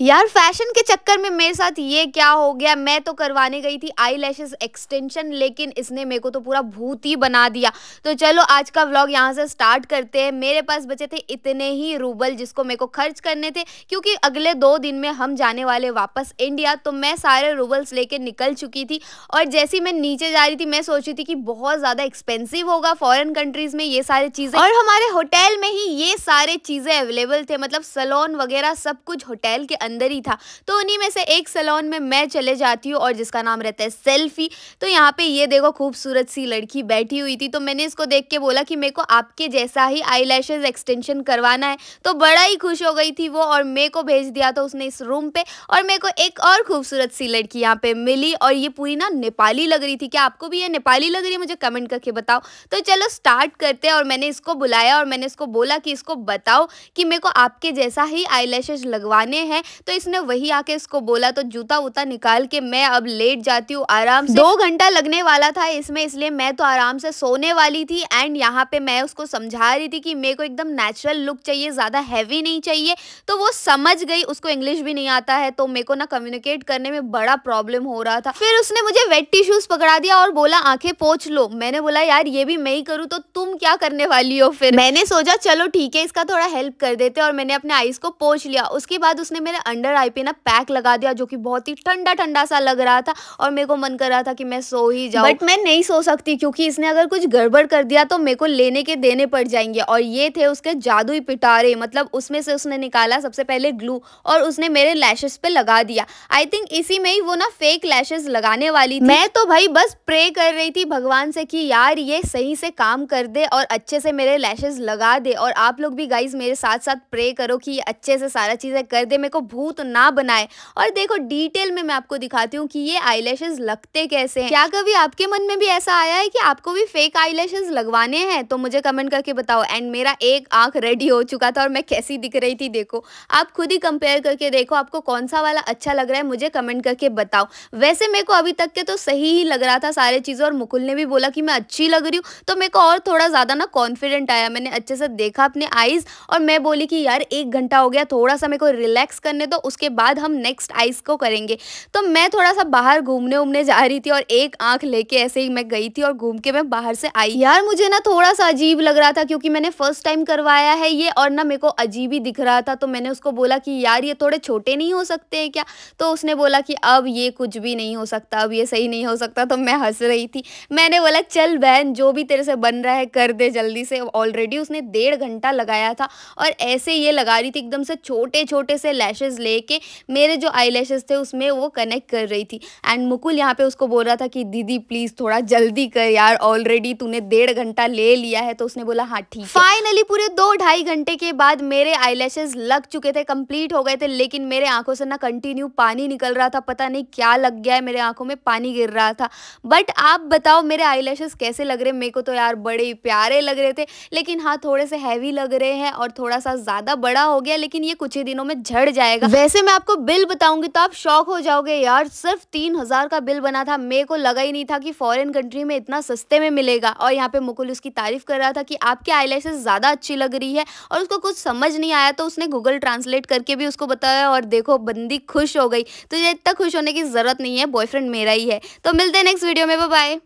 यार फैशन के चक्कर में मेरे साथ ये क्या हो गया मैं तो करवाने गई थी आई लैशेज एक्सटेंशन लेकिन इसने मेरे को तो पूरा भूत ही बना दिया तो चलो आज का व्लॉग यहाँ से स्टार्ट करते हैं मेरे पास बचे थे इतने ही रूबल जिसको मेरे को खर्च करने थे क्योंकि अगले दो दिन में हम जाने वाले वापस इंडिया तो मैं सारे रूबल्स लेके निकल चुकी थी और जैसी मैं नीचे जा रही थी मैं सोच रही थी कि बहुत ज़्यादा एक्सपेंसिव होगा फ़ॉरन कंट्रीज़ में ये सारे चीज़ें और हमारे होटल में ही ये सारे चीज़ें अवेलेबल थे मतलब सलोन वगैरह सब कुछ होटल के अंदर ही था तो उन्हीं में से एक सलोन में मैं चले जाती हूँ और जिसका नाम रहता है सेल्फी तो यहाँ पे ये देखो खूबसूरत सी लड़की बैठी हुई थी तो मैंने इसको देख के बोला कि मेरे को आपके जैसा ही आई एक्सटेंशन करवाना है तो बड़ा ही खुश हो गई थी वो और मेरे को भेज दिया था उसने इस रूम पर और मेरे को एक और खूबसूरत सी लड़की यहाँ पर मिली और ये पूरी ना नेपाली लग रही थी क्या आपको भी ये नेपाली लग रही है मुझे कमेंट करके बताओ तो चलो स्टार्ट करते हैं और मैंने इसको बुलाया और मैंने इसको बोला कि इसको बताओ कि मेरे को आपके जैसा ही आई लगवाने हैं तो इसने वही आके इसको बोला तो जूता वूता निकाल के मैं अब लेट जाती हूँ आराम से दो घंटा लगने वाला था इसमें इसलिए मैं तो आराम से सोने वाली थी एंड यहाँ पे मैं उसको समझा रही थी कि मेरे को एकदम नेचुरल लुक चाहिए ज़्यादा हैवी नहीं चाहिए तो वो समझ गई उसको इंग्लिश भी नहीं आता है तो मेरे को ना कम्युनिकेट करने में बड़ा प्रॉब्लम हो रहा था फिर उसने मुझे वेट टिश्यूज़ पकड़ा दिया और बोला आंखें पोछ लो मैंने बोला यार ये भी मैं ही करूँ तो तुम क्या करने वाली हो फिर मैंने सोचा चलो ठीक है इसका थोड़ा हेल्प कर देते और मैंने अपने आईज को पोच लिया उसके बाद उसने मेरे अंडर आई पे ना पैक लगा दिया जो कि बहुत ही ठंडा ठंडा सा लग रहा था और मेरे को मन कर रहा था कि मैं सो ही जाऊँ बट मैं नहीं सो सकती क्योंकि इसने अगर कुछ गड़बड़ कर दिया तो मेरे को लेने के देने पड़ जाएंगे और ये थे उसके जादुई पिटारे मतलब उसमें से उसने निकाला सबसे पहले ग्लू और उसने मेरे लैशेस पे लगा दिया आई थिंक इसी में ही वो ना फेक लैशेस लगाने वाली थी मैं तो भाई बस प्रे कर रही थी भगवान से कि यार ये सही से काम कर दे और अच्छे से मेरे लैशेस लगा दे और आप लोग भी गाइज मेरे साथ साथ प्रे करो कि अच्छे से सारा चीज़ें कर दे मेरे को भूत ना बनाए और देखो डिटेल में मैं आपको दिखाती हूँ कि ये आई लगते कैसे हैं क्या कभी आपके मन में भी ऐसा आया है कि आपको भी फेक आई लगवाने हैं तो मुझे कमेंट करके बताओ एंड मेरा एक आंख रेडी हो चुका था और मैं कैसी दिख रही थी देखो आप खुद ही कंपेयर करके देखो आपको कौन सा वाला अच्छा लग रहा है मुझे कमेंट करके बताओ वैसे मेरे को अभी तक के तो सही ही लग रहा था सारे चीज़ें और मुकुल ने भी बोला कि मैं अच्छी लग रही हूँ तो मेरे को और थोड़ा ज़्यादा ना कॉन्फिडेंट आया मैंने अच्छे से देखा अपने आईज़ और मैं बोली कि यार एक घंटा हो गया थोड़ा सा मेरे को रिलैक्स करने होने दो तो उसके बाद हम नेक्स्ट आइस को करेंगे तो मैं थोड़ा सा बाहर घूमने उमने जा रही थी और एक आंख लेके ऐसे ही मैं गई थी और घूम के मैं बाहर से आई यार मुझे ना थोड़ा सा अजीब लग रहा था क्योंकि मैंने फर्स्ट टाइम करवाया है ये और ना मेरे को अजीब ही दिख रहा था तो मैंने उसको बोला कि यार ये थोड़े छोटे नहीं हो सकते हैं क्या तो उसने बोला कि अब ये कुछ भी नहीं हो सकता अब ये सही नहीं हो सकता तो मैं हंस रही थी मैंने बोला चल बहन जो भी तेरे से बन रहा है कर दे जल्दी से ऑलरेडी उसने डेढ़ घंटा लगाया था और ऐसे ये लगा रही थी एकदम से छोटे छोटे से लैशेज आईलैशेस लेके मेरे जो आईलैशेस थे उसमें वो कनेक्ट कर रही थी एंड मुकुल यहाँ पे उसको बोल रहा था कि दीदी प्लीज़ थोड़ा जल्दी कर यार ऑलरेडी तूने डेढ़ घंटा ले लिया है तो उसने बोला हाँ ठीक फाइनली पूरे दो ढाई घंटे के बाद मेरे आईलैशेस लग चुके थे कंप्लीट हो गए थे लेकिन मेरे आंखों से ना कंटिन्यू पानी निकल रहा था पता नहीं क्या लग गया है मेरे आंखों में पानी गिर रहा था बट आप बताओ मेरे आईलैशेस कैसे लग रहे मेरे को तो यार बड़े प्यारे लग रहे थे लेकिन हाँ थोड़े से हैवी लग रहे हैं और थोड़ा सा ज़्यादा बड़ा हो गया लेकिन ये कुछ ही दिनों में झड़ जाएगा जाएगा वैसे मैं आपको बिल बताऊंगी तो आप शौक हो जाओगे यार सिर्फ तीन हजार का बिल बना था मेरे को लगा ही नहीं था कि फॉरेन कंट्री में इतना सस्ते में मिलेगा और यहाँ पे मुकुल उसकी तारीफ कर रहा था कि आपके आई ज़्यादा अच्छी लग रही है और उसको कुछ समझ नहीं आया तो उसने गूगल ट्रांसलेट करके भी उसको बताया और देखो बंदी खुश हो गई तुझे तो इतना खुश होने की ज़रूरत नहीं है बॉयफ्रेंड मेरा ही है तो मिलते हैं नेक्स्ट वीडियो में बाय